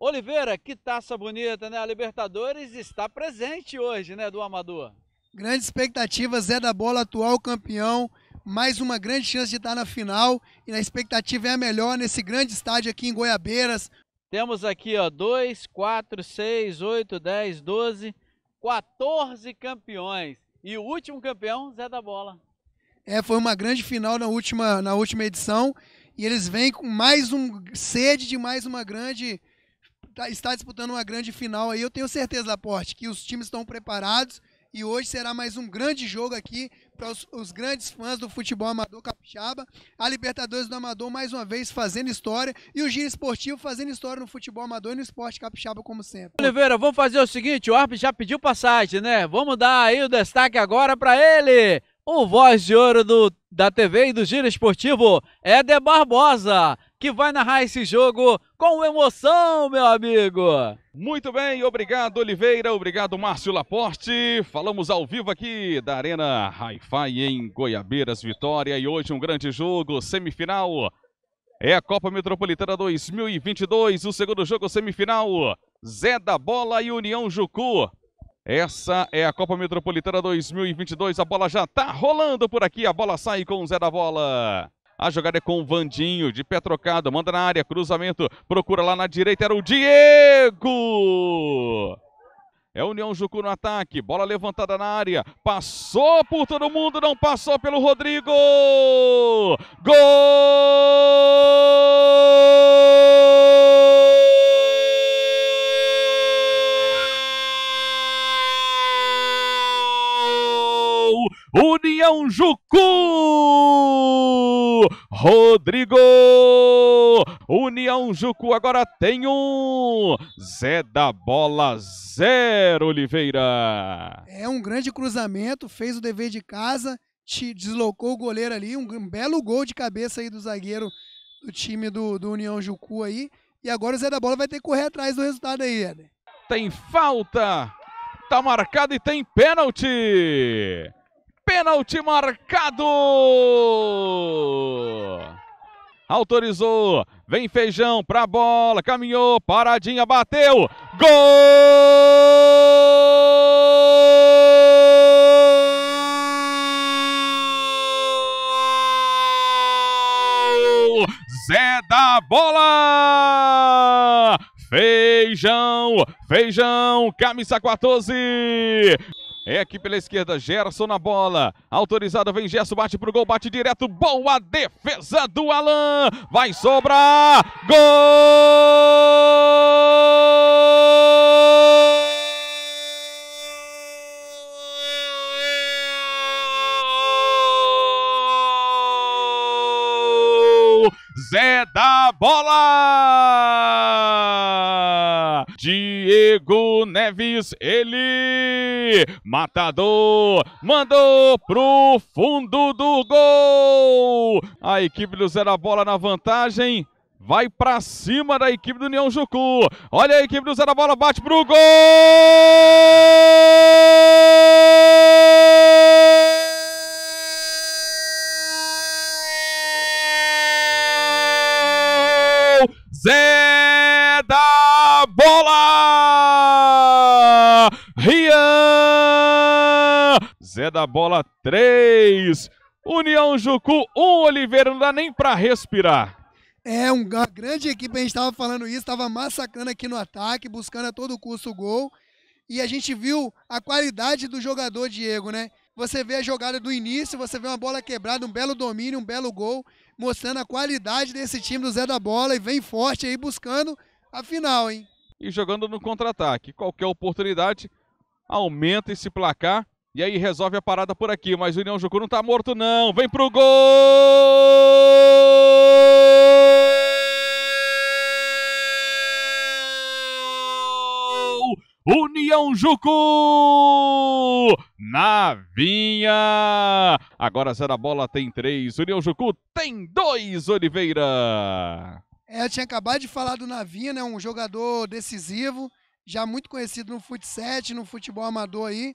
Oliveira, que taça bonita, né? A Libertadores está presente hoje, né, do Amador? Grande expectativa, Zé da Bola, atual campeão. Mais uma grande chance de estar na final. E a expectativa é a melhor nesse grande estádio aqui em Goiabeiras. Temos aqui, ó, 2, 4, 6, 8, 10, 12, 14 campeões. E o último campeão, Zé da Bola. É, foi uma grande final na última, na última edição. E eles vêm com mais um sede de mais uma grande Tá, está disputando uma grande final aí. Eu tenho certeza, Laporte, que os times estão preparados e hoje será mais um grande jogo aqui para os, os, grandes fãs do futebol amador capixaba. A Libertadores do Amador mais uma vez fazendo história e o Giro Esportivo fazendo história no futebol amador e no esporte capixaba como sempre. Oliveira, vamos fazer o seguinte, o Arp já pediu passagem, né? Vamos dar aí o destaque agora para ele, o voz de ouro do, da TV e do Giro Esportivo, Éder Barbosa que vai narrar esse jogo com emoção, meu amigo. Muito bem, obrigado Oliveira, obrigado Márcio Laporte. Falamos ao vivo aqui da Arena Hi-Fi em Goiabeiras, Vitória. E hoje um grande jogo, semifinal. É a Copa Metropolitana 2022, o segundo jogo semifinal. Zé da Bola e União Jucu. Essa é a Copa Metropolitana 2022. A bola já tá rolando por aqui. A bola sai com o Zé da Bola. A jogada é com o Vandinho, de pé trocado, manda na área, cruzamento, procura lá na direita, era o Diego! É União Jucu no ataque, bola levantada na área, passou por todo mundo, não passou pelo Rodrigo! Gol! União Jucu! Rodrigo! União Jucu agora tem um. Zé da bola, zero, Oliveira. É um grande cruzamento, fez o dever de casa, te deslocou o goleiro ali. Um belo gol de cabeça aí do zagueiro do time do, do União Jucu aí. E agora o Zé da Bola vai ter que correr atrás do resultado aí, Eder. Tem falta, tá marcado e tem pênalti. Pênalti marcado! Autorizou, vem Feijão pra bola, caminhou, paradinha, bateu, gol! Zé da Bola! Feijão, feijão, camisa 14. É aqui pela esquerda, Gerson na bola. Autorizado, vem Gerson, bate pro gol, bate direto. Boa defesa do Alan. Vai sobrar. Gol! Zé da Bola! Diego Neves, ele matador, mandou pro fundo do gol. A equipe do Zero Bola na vantagem. Vai pra cima da equipe do União Jucu. Olha a equipe do Zero Bola, bate pro gol! Zé da bola 3. União Jucu 1, um, Oliveira, não dá nem para respirar. É, uma grande equipe, a gente estava falando isso, estava massacrando aqui no ataque, buscando a todo custo o gol. E a gente viu a qualidade do jogador Diego, né? Você vê a jogada do início, você vê uma bola quebrada, um belo domínio, um belo gol, mostrando a qualidade desse time do Zé da Bola e vem forte aí buscando a final, hein? E jogando no contra-ataque. Qualquer oportunidade aumenta esse placar. E aí resolve a parada por aqui, mas o União Jucu não tá morto não. Vem pro gol! União Jucu! Navinha. Agora zero a bola, tem três. União Jucu tem dois, Oliveira! É, eu tinha acabado de falar do Navinha, né? Um jogador decisivo, já muito conhecido no futsal, no futebol amador aí.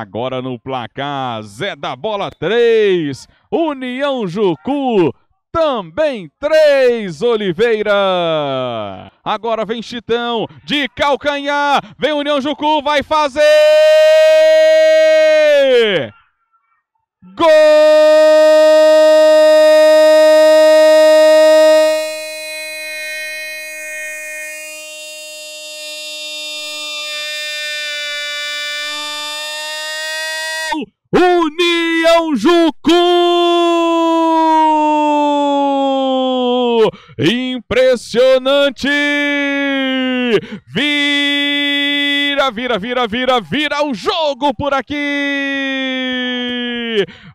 Agora no placar, Zé da Bola 3, União Jucu também 3, Oliveira. Agora vem Chitão, de calcanhar, vem União Jucu, vai fazer! Gol! União Jucu! Impressionante! Vira, vira, vira, vira, vira o jogo por aqui!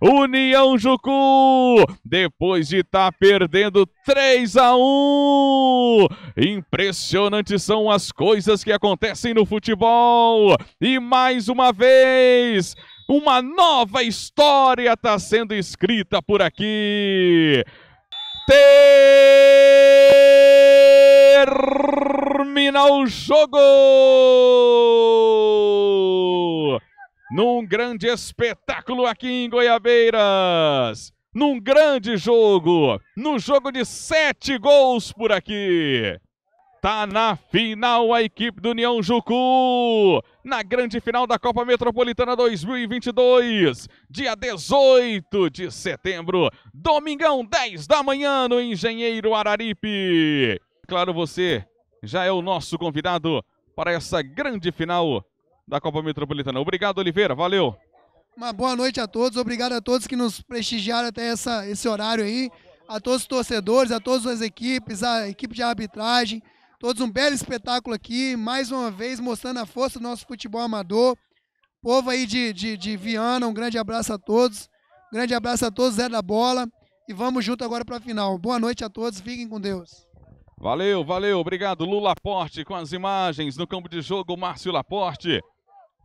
União Jucu, depois de estar tá perdendo 3 a 1. Impressionantes são as coisas que acontecem no futebol. E mais uma vez, uma nova história está sendo escrita por aqui. Termina o jogo! Num grande espetáculo aqui em Goiabeiras. Num grande jogo. No jogo de sete gols por aqui. Tá na final a equipe do União Jucu, na grande final da Copa Metropolitana 2022, dia 18 de setembro, domingão 10 da manhã no Engenheiro Araripe. Claro, você já é o nosso convidado para essa grande final da Copa Metropolitana. Obrigado, Oliveira, valeu. Uma boa noite a todos, obrigado a todos que nos prestigiaram até essa, esse horário aí, a todos os torcedores, a todas as equipes, a equipe de arbitragem, Todos um belo espetáculo aqui, mais uma vez mostrando a força do nosso futebol amador. Povo aí de, de, de Viana, um grande abraço a todos. Um grande abraço a todos, Zé da Bola. E vamos junto agora para a final. Boa noite a todos, fiquem com Deus. Valeu, valeu, obrigado Lula Porte com as imagens no campo de jogo, Márcio Laporte.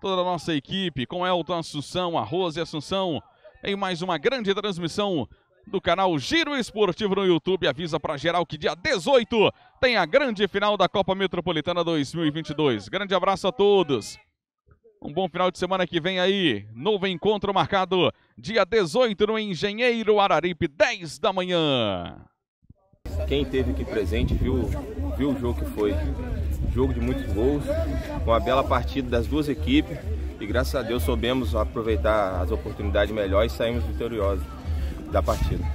Toda a nossa equipe com Elton Assunção, a Rose Assunção, em mais uma grande transmissão do canal Giro Esportivo no YouTube. Avisa para geral que dia 18 tem a grande final da Copa Metropolitana 2022. Grande abraço a todos. Um bom final de semana que vem aí. Novo encontro marcado dia 18 no Engenheiro Araripe, 10 da manhã. Quem esteve aqui presente viu, viu o jogo que foi. Jogo de muitos gols, com a bela partida das duas equipes. E graças a Deus soubemos aproveitar as oportunidades melhores e saímos vitoriosos da partida.